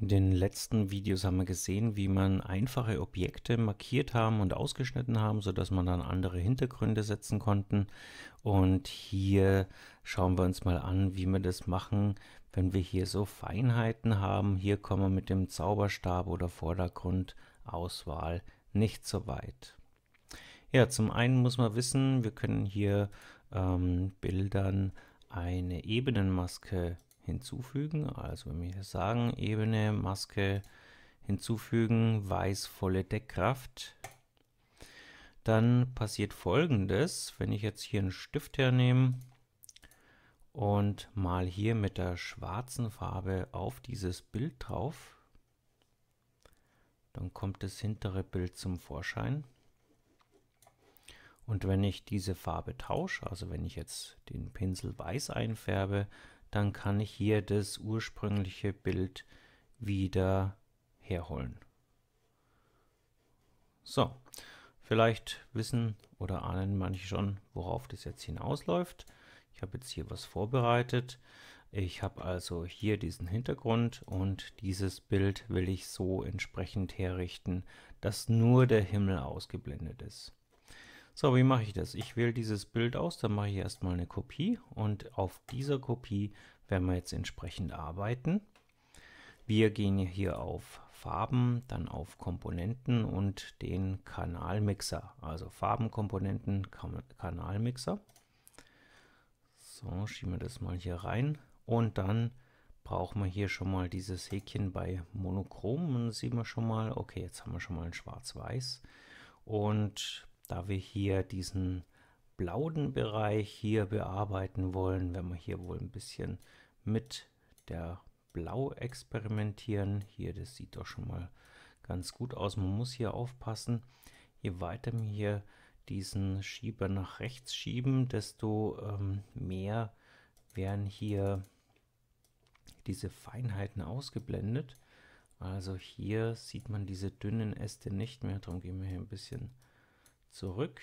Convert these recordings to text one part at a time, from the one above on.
In den letzten Videos haben wir gesehen, wie man einfache Objekte markiert haben und ausgeschnitten haben, sodass man dann andere Hintergründe setzen konnten. Und hier schauen wir uns mal an, wie wir das machen, wenn wir hier so Feinheiten haben. Hier kommen wir mit dem Zauberstab oder Vordergrundauswahl nicht so weit. Ja, zum einen muss man wissen, wir können hier ähm, Bildern eine Ebenenmaske hinzufügen. Also wenn wir hier sagen, Ebene, Maske hinzufügen, weiß volle Deckkraft, dann passiert folgendes, wenn ich jetzt hier einen Stift hernehme und mal hier mit der schwarzen Farbe auf dieses Bild drauf, dann kommt das hintere Bild zum Vorschein. Und wenn ich diese Farbe tausche, also wenn ich jetzt den Pinsel weiß einfärbe, dann kann ich hier das ursprüngliche Bild wieder herholen. So, vielleicht wissen oder ahnen manche schon, worauf das jetzt hinausläuft. Ich habe jetzt hier was vorbereitet. Ich habe also hier diesen Hintergrund und dieses Bild will ich so entsprechend herrichten, dass nur der Himmel ausgeblendet ist. So, wie mache ich das? Ich wähle dieses Bild aus, dann mache ich erstmal eine Kopie und auf dieser Kopie werden wir jetzt entsprechend arbeiten. Wir gehen hier auf Farben, dann auf Komponenten und den Kanalmixer, also Farben, Komponenten, Kanalmixer. So, schieben wir das mal hier rein und dann brauchen wir hier schon mal dieses Häkchen bei Monochrom und dann sehen wir schon mal, okay, jetzt haben wir schon mal ein Schwarz-Weiß und da wir hier diesen blauen Bereich hier bearbeiten wollen, wenn wir hier wohl ein bisschen mit der Blau experimentieren. Hier, das sieht doch schon mal ganz gut aus. Man muss hier aufpassen, je weiter wir hier diesen Schieber nach rechts schieben, desto ähm, mehr werden hier diese Feinheiten ausgeblendet. Also hier sieht man diese dünnen Äste nicht mehr, darum gehen wir hier ein bisschen zurück.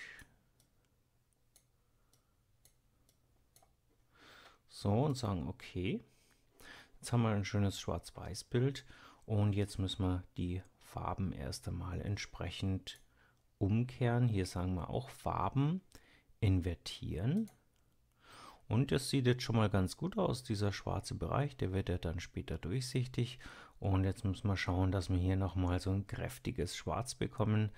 So, und sagen OK. Jetzt haben wir ein schönes Schwarz-Weiß-Bild und jetzt müssen wir die Farben erst einmal entsprechend umkehren. Hier sagen wir auch Farben invertieren. Und das sieht jetzt schon mal ganz gut aus, dieser schwarze Bereich, der wird ja dann später durchsichtig. Und jetzt müssen wir schauen, dass wir hier nochmal so ein kräftiges Schwarz bekommen,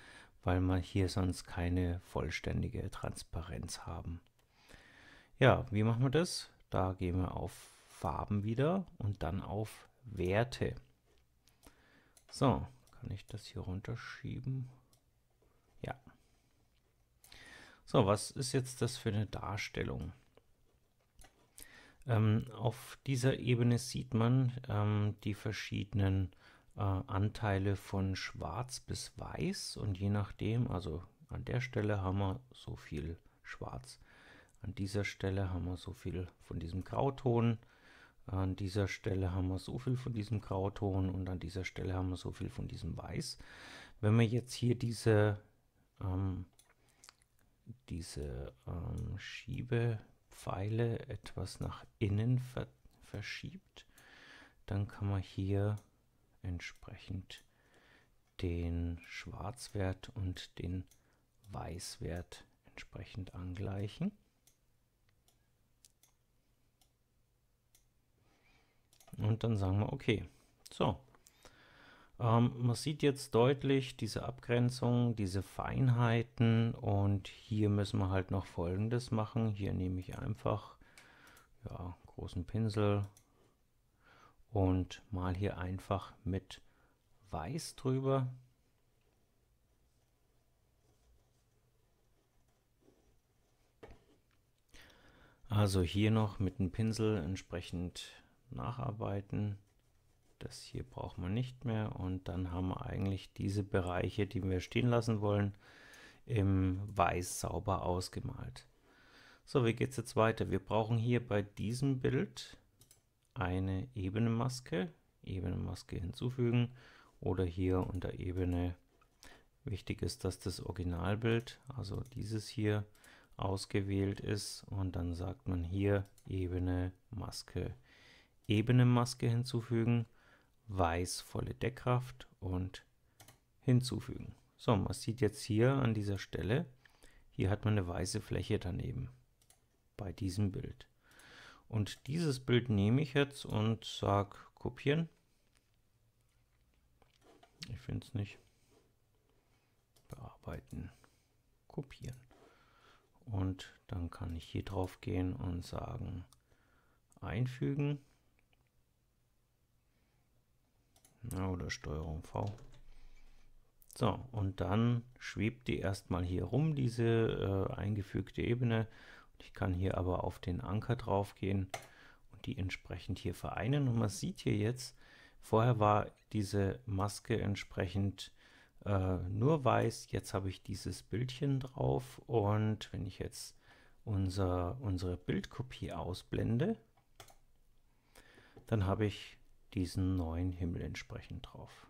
weil wir hier sonst keine vollständige Transparenz haben. Ja, wie machen wir das? Da gehen wir auf Farben wieder und dann auf Werte. So, kann ich das hier runterschieben? Ja. So, was ist jetzt das für eine Darstellung? Ähm, auf dieser Ebene sieht man ähm, die verschiedenen äh, Anteile von schwarz bis weiß und je nachdem, also an der Stelle haben wir so viel schwarz. An dieser Stelle haben wir so viel von diesem Grauton. An dieser Stelle haben wir so viel von diesem Grauton und an dieser Stelle haben wir so viel von diesem Weiß. Wenn wir jetzt hier diese, ähm, diese ähm, Schiebepfeile etwas nach innen ver verschiebt, dann kann man hier entsprechend den Schwarzwert und den Weißwert entsprechend angleichen. Und dann sagen wir, okay, so. Ähm, man sieht jetzt deutlich diese Abgrenzung, diese Feinheiten und hier müssen wir halt noch Folgendes machen. Hier nehme ich einfach ja, großen Pinsel, und mal hier einfach mit Weiß drüber. Also hier noch mit dem Pinsel entsprechend nacharbeiten. Das hier braucht man nicht mehr und dann haben wir eigentlich diese Bereiche, die wir stehen lassen wollen, im Weiß sauber ausgemalt. So, wie geht es jetzt weiter? Wir brauchen hier bei diesem Bild eine Ebenenmaske, Ebenenmaske hinzufügen oder hier unter Ebene. Wichtig ist, dass das Originalbild, also dieses hier, ausgewählt ist und dann sagt man hier Ebene Maske. Ebene Maske hinzufügen, weiß volle Deckkraft und hinzufügen. So, man sieht jetzt hier an dieser Stelle, hier hat man eine weiße Fläche daneben bei diesem Bild. Und dieses Bild nehme ich jetzt und sage kopieren. Ich finde es nicht. Bearbeiten. Kopieren. Und dann kann ich hier drauf gehen und sagen einfügen. Na, oder Steuerung V. So, und dann schwebt die erstmal hier rum, diese äh, eingefügte Ebene. Ich kann hier aber auf den Anker drauf gehen und die entsprechend hier vereinen. Und man sieht hier jetzt, vorher war diese Maske entsprechend äh, nur weiß. Jetzt habe ich dieses Bildchen drauf. Und wenn ich jetzt unser, unsere Bildkopie ausblende, dann habe ich diesen neuen Himmel entsprechend drauf.